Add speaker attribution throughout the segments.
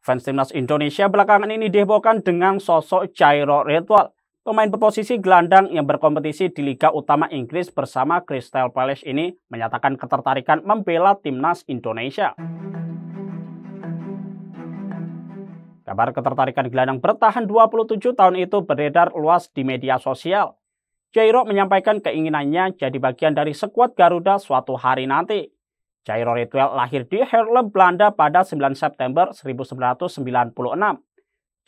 Speaker 1: Fans timnas Indonesia belakangan ini dihebohkan dengan sosok Cairo Redwall. Pemain berposisi gelandang yang berkompetisi di Liga Utama Inggris bersama Crystal Palace ini menyatakan ketertarikan membela timnas Indonesia. Kabar ketertarikan gelandang bertahan 27 tahun itu beredar luas di media sosial. Jairo menyampaikan keinginannya jadi bagian dari skuad Garuda suatu hari nanti. Jairo Ritwell lahir di Herlem, Belanda pada 9 September 1996.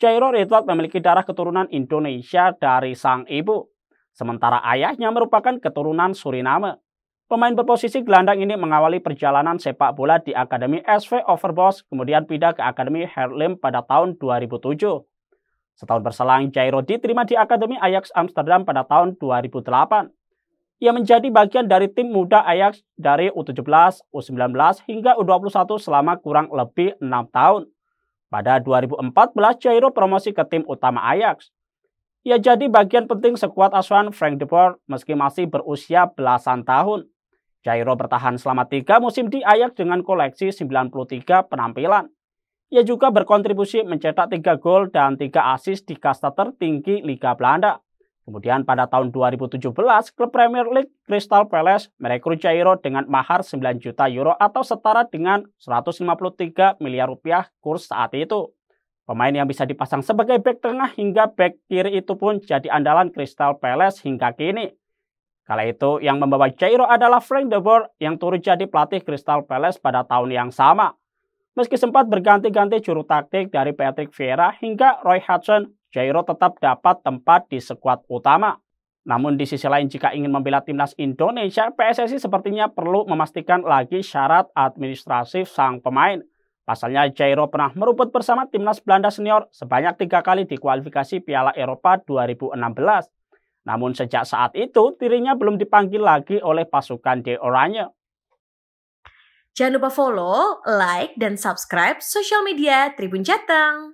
Speaker 1: Jairo Ritwell memiliki darah keturunan Indonesia dari sang ibu, sementara ayahnya merupakan keturunan Suriname. Pemain berposisi gelandang ini mengawali perjalanan sepak bola di Akademi SV Overboss, kemudian pindah ke Akademi Herlem pada tahun 2007. Setahun berselang, Jairo diterima di Akademi Ajax Amsterdam pada tahun 2008. Ia menjadi bagian dari tim muda Ajax dari U17, U19 hingga U21 selama kurang lebih 6 tahun. Pada 2014, Jairo promosi ke tim utama Ajax. Ia jadi bagian penting sekuat asuhan Frank de Boer meski masih berusia belasan tahun. Jairo bertahan selama 3 musim di Ajax dengan koleksi 93 penampilan. Ia juga berkontribusi mencetak 3 gol dan 3 assist di kasta tertinggi Liga Belanda. Kemudian pada tahun 2017, klub Premier League Crystal Palace merekrut Cairo dengan mahar 9 juta euro atau setara dengan 153 miliar rupiah kurs saat itu. Pemain yang bisa dipasang sebagai back tengah hingga back kiri itu pun jadi andalan Crystal Palace hingga kini. Kala itu yang membawa Cairo adalah Frank de Boer yang turut jadi pelatih Crystal Palace pada tahun yang sama. Meski sempat berganti-ganti juru taktik dari Patrick Vieira hingga Roy Hudson, Jairo tetap dapat tempat di skuad utama. Namun di sisi lain jika ingin membela timnas Indonesia, PSSI sepertinya perlu memastikan lagi syarat administratif sang pemain. Pasalnya Jairo pernah meruput bersama timnas Belanda senior sebanyak tiga kali di kualifikasi Piala Eropa 2016. Namun sejak saat itu dirinya belum dipanggil lagi oleh pasukan De Oranye. Jangan lupa follow, like, dan subscribe sosial media Tribun Jateng.